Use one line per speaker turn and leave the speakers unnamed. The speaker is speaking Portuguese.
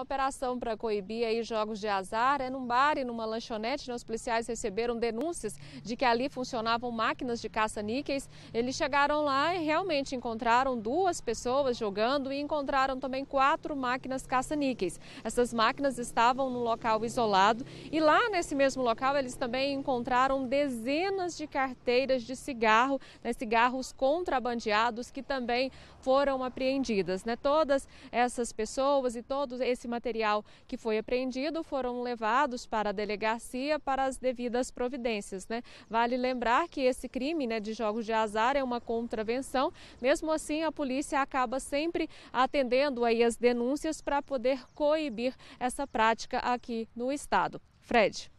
operação para coibir aí jogos de azar é num bar e numa lanchonete. Né? Os policiais receberam denúncias de que ali funcionavam máquinas de caça-níqueis. Eles chegaram lá e realmente encontraram duas pessoas jogando e encontraram também quatro máquinas caça-níqueis. Essas máquinas estavam num local isolado e lá nesse mesmo local eles também encontraram dezenas de carteiras de cigarro, né? cigarros contrabandeados que também foram apreendidas. Né? Todas essas pessoas e todo esse material que foi apreendido foram levados para a delegacia para as devidas providências. Né? Vale lembrar que esse crime né, de jogos de azar é uma contravenção, mesmo assim a polícia acaba sempre atendendo aí as denúncias para poder coibir essa prática aqui no estado. Fred.